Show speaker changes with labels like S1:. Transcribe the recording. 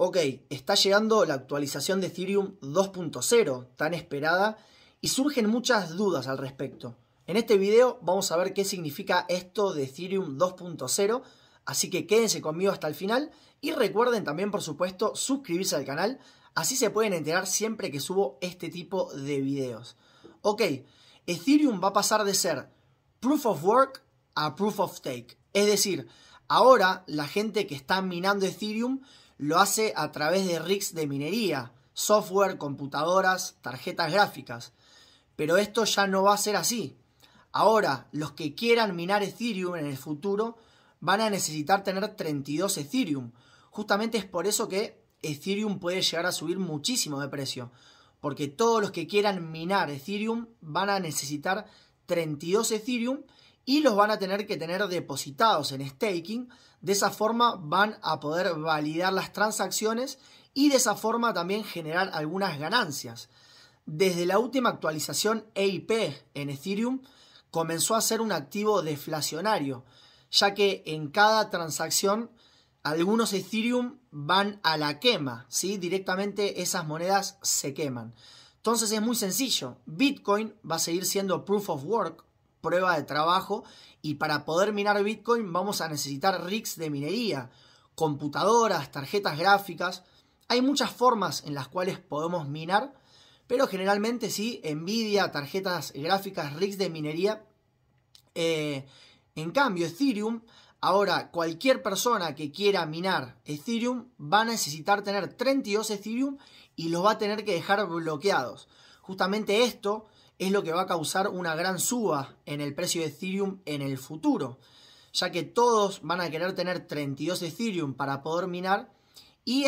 S1: ok, está llegando la actualización de Ethereum 2.0 tan esperada y surgen muchas dudas al respecto. En este video vamos a ver qué significa esto de Ethereum 2.0, así que quédense conmigo hasta el final y recuerden también por supuesto suscribirse al canal, así se pueden enterar siempre que subo este tipo de videos. Ok, Ethereum va a pasar de ser Proof of Work a Proof of Stake, es decir, ahora la gente que está minando Ethereum lo hace a través de rigs de minería, software, computadoras, tarjetas gráficas. Pero esto ya no va a ser así. Ahora, los que quieran minar Ethereum en el futuro van a necesitar tener 32 Ethereum. Justamente es por eso que Ethereum puede llegar a subir muchísimo de precio. Porque todos los que quieran minar Ethereum van a necesitar 32 Ethereum y los van a tener que tener depositados en staking. De esa forma van a poder validar las transacciones y de esa forma también generar algunas ganancias. Desde la última actualización EIP en Ethereum comenzó a ser un activo deflacionario, ya que en cada transacción algunos Ethereum van a la quema, ¿sí? directamente esas monedas se queman. Entonces es muy sencillo. Bitcoin va a seguir siendo proof of work, prueba de trabajo, y para poder minar Bitcoin vamos a necesitar rigs de minería, computadoras, tarjetas gráficas. Hay muchas formas en las cuales podemos minar, pero generalmente sí, Nvidia, tarjetas gráficas, rigs de minería. Eh, en cambio, Ethereum Ahora, cualquier persona que quiera minar Ethereum va a necesitar tener 32 Ethereum y los va a tener que dejar bloqueados. Justamente esto es lo que va a causar una gran suba en el precio de Ethereum en el futuro, ya que todos van a querer tener 32 Ethereum para poder minar y